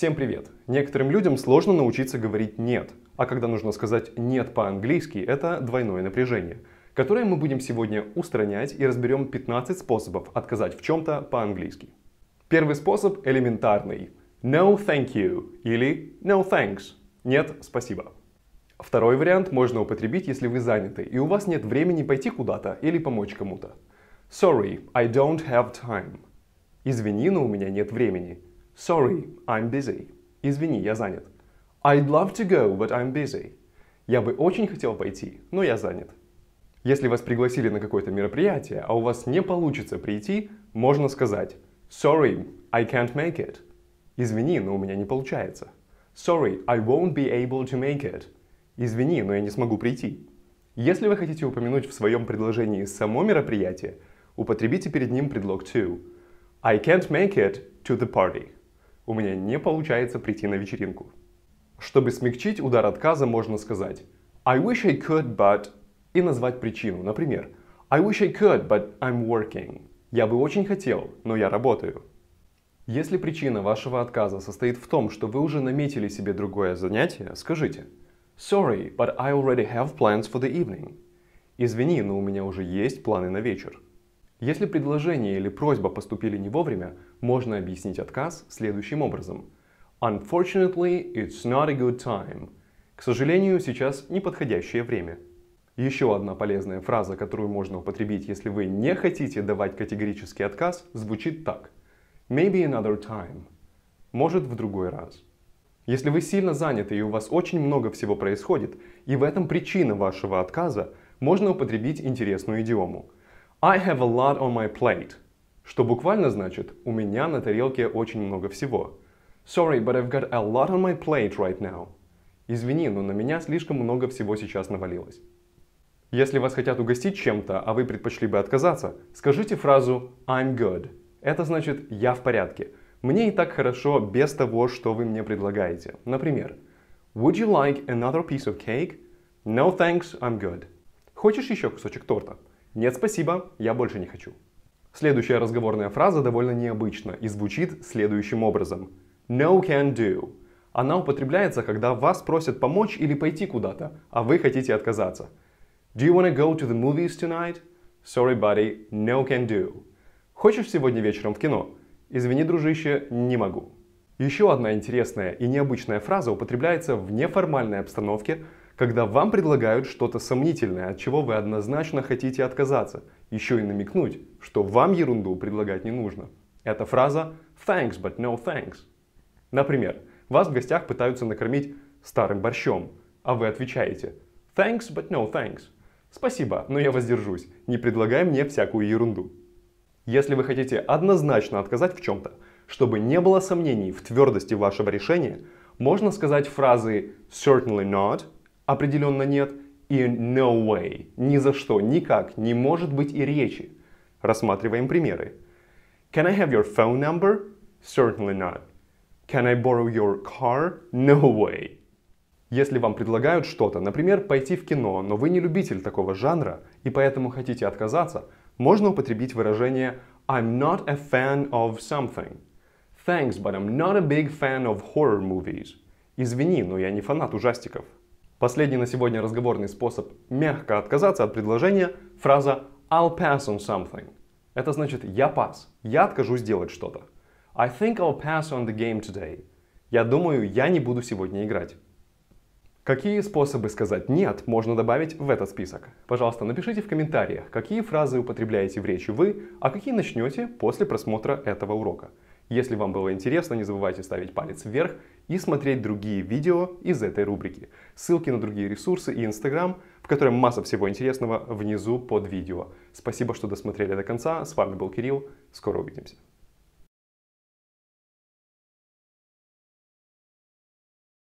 Всем привет! Некоторым людям сложно научиться говорить «нет», а когда нужно сказать «нет» по-английски, это двойное напряжение, которое мы будем сегодня устранять и разберем 15 способов отказать в чем-то по-английски. Первый способ элементарный. No thank you или no thanks. Нет, спасибо. Второй вариант можно употребить, если вы заняты и у вас нет времени пойти куда-то или помочь кому-то. Sorry, I don't have time. Извини, но у меня нет времени. Sorry, I'm busy. Извини, я занят. I'd love to go, but I'm busy. Я бы очень хотел пойти, но я занят. Если вас пригласили на какое-то мероприятие, а у вас не получится прийти, можно сказать Sorry, I can't make it. Извини, но у меня не получается. Sorry, I won't be able to make it. Извини, но я не смогу прийти. Если вы хотите упомянуть в своем предложении само мероприятие, употребите перед ним предлог to. I can't make it to the party у меня не получается прийти на вечеринку. Чтобы смягчить удар отказа, можно сказать I wish I could, but... и назвать причину. Например, I wish I could, but I'm working. Я бы очень хотел, но я работаю. Если причина вашего отказа состоит в том, что вы уже наметили себе другое занятие, скажите Sorry, but I already have plans for the evening. Извини, но у меня уже есть планы на вечер. Если предложение или просьба поступили не вовремя, можно объяснить отказ следующим образом. Unfortunately, it's not a good time. К сожалению, сейчас неподходящее время. Еще одна полезная фраза, которую можно употребить, если вы не хотите давать категорический отказ, звучит так. Maybe another time. Может, в другой раз. Если вы сильно заняты и у вас очень много всего происходит, и в этом причина вашего отказа, можно употребить интересную идиому – I have a lot on my plate, что буквально значит «у меня на тарелке очень много всего». Sorry, but I've got a lot on my plate right now. Извини, но на меня слишком много всего сейчас навалилось. Если вас хотят угостить чем-то, а вы предпочли бы отказаться, скажите фразу «I'm good». Это значит «я в порядке». Мне и так хорошо без того, что вы мне предлагаете. Например, «Would you like another piece of cake?» «No thanks, I'm good». Хочешь еще кусочек торта? «Нет, спасибо, я больше не хочу». Следующая разговорная фраза довольно необычна и звучит следующим образом. No can do. Она употребляется, когда вас просят помочь или пойти куда-то, а вы хотите отказаться. Do you wanna go to the movies tonight? Sorry, buddy, no can do. Хочешь сегодня вечером в кино? Извини, дружище, не могу. Еще одна интересная и необычная фраза употребляется в неформальной обстановке, когда вам предлагают что-то сомнительное, от чего вы однозначно хотите отказаться, еще и намекнуть, что вам ерунду предлагать не нужно. Это фраза «thanks, but no thanks». Например, вас в гостях пытаются накормить старым борщом, а вы отвечаете «thanks, but no thanks». Спасибо, но я воздержусь, не предлагай мне всякую ерунду. Если вы хотите однозначно отказать в чем-то, чтобы не было сомнений в твердости вашего решения, можно сказать фразы «certainly not», определенно нет, и no way, ни за что, никак, не может быть и речи. Рассматриваем примеры. Can I have your phone number? Certainly not. Can I borrow your car? No way. Если вам предлагают что-то, например, пойти в кино, но вы не любитель такого жанра и поэтому хотите отказаться, можно употребить выражение I'm not a fan of something. Thanks, but I'm not a big fan of horror movies. Извини, но я не фанат ужастиков. Последний на сегодня разговорный способ мягко отказаться от предложения – фраза «I'll pass on something». Это значит «я пас», «я откажусь делать что-то». I think I'll pass on the game today. Я думаю, я не буду сегодня играть. Какие способы сказать «нет» можно добавить в этот список? Пожалуйста, напишите в комментариях, какие фразы употребляете в речи вы, а какие начнете после просмотра этого урока. Если вам было интересно, не забывайте ставить палец вверх и смотреть другие видео из этой рубрики. Ссылки на другие ресурсы и Инстаграм, в котором масса всего интересного, внизу под видео. Спасибо, что досмотрели до конца. С вами был Кирилл. Скоро увидимся.